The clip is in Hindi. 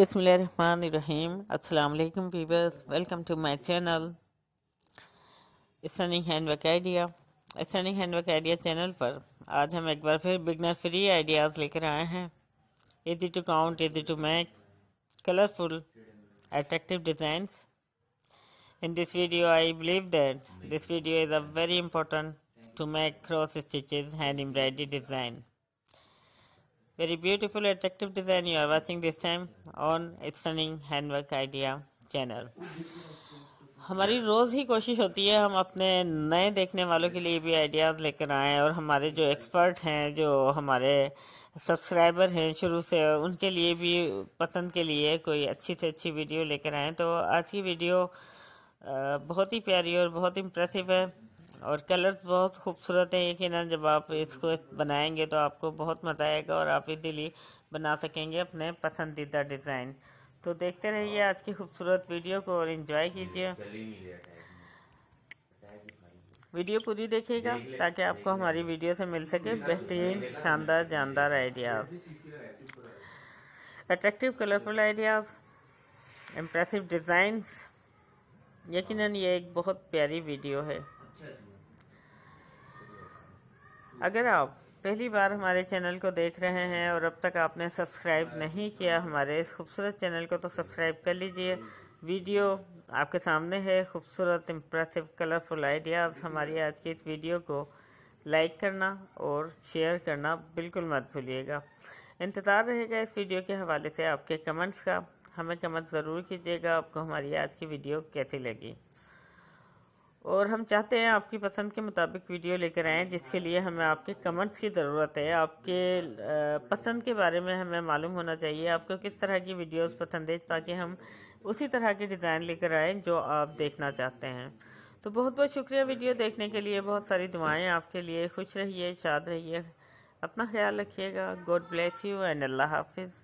बिसमीम अल्लाम peoples welcome to my channel stunning handwork idea stunning handwork idea channel पर आज हम एक बार फिर बिगनर फ्री आइडियाज़ लेकर आए हैं easy to count easy to make colourful attractive designs in this video I believe that this video is a very important to make cross stitches hand embroidery design Very beautiful, attractive design you are watching this time on stunning handwork idea channel. हमारी रोज़ ही कोशिश होती है हम अपने नए देखने वालों के लिए भी आइडियाज़ लेकर आएँ और हमारे जो एक्सपर्ट हैं जो हमारे सब्सक्राइबर हैं शुरू से उनके लिए भी पसंद के लिए कोई अच्छी से अच्छी वीडियो लेकर आएँ तो आज की वीडियो बहुत ही प्यारी और बहुत इम्प्रेसिव है और कलर बहुत खूबसूरत है यकीन जब आप इसको बनाएंगे तो आपको बहुत मज़ा आएगा और आप इजीली बना सकेंगे अपने पसंदीदा डिज़ाइन तो देखते रहिए आज की खूबसूरत वीडियो को और इन्जॉय कीजिए वीडियो पूरी देखिएगा ताकि आपको हमारी वीडियो से मिल सके बेहतरीन शानदार जानदार ideas attractive colourful ideas impressive designs यकीनन ये एक बहुत प्यारी वीडियो है अच्छा अगर आप पहली बार हमारे चैनल को देख रहे हैं और अब तक आपने सब्सक्राइब नहीं किया हमारे इस खूबसूरत चैनल को तो सब्सक्राइब कर लीजिए वीडियो आपके सामने है खूबसूरत इम्प्रेसिव कलरफुल आइडियाज़ हमारी आज की इस वीडियो को लाइक करना और शेयर करना बिल्कुल मत भूलिएगा इंतज़ार रहेगा इस वीडियो के हवाले से आपके कमेंट्स का हमें कमेंट ज़रूर कीजिएगा आपको हमारी आज की वीडियो कैसी लगी और हम चाहते हैं आपकी पसंद के मुताबिक वीडियो लेकर आएँ जिसके लिए हमें आपके कमेंट्स की ज़रूरत है आपके पसंद के बारे में हमें मालूम होना चाहिए आपको किस तरह की वीडियोस पसंद है ताकि हम उसी तरह के डिज़ाइन लेकर आएँ जो आप देखना चाहते हैं तो बहुत बहुत शुक्रिया वीडियो देखने के लिए बहुत सारी दुआएँ आपके लिए खुश रहिए शाद रहिए अपना ख्याल रखिएगा गॉड ब्लेस यू एंड अल्लाह हाफिज़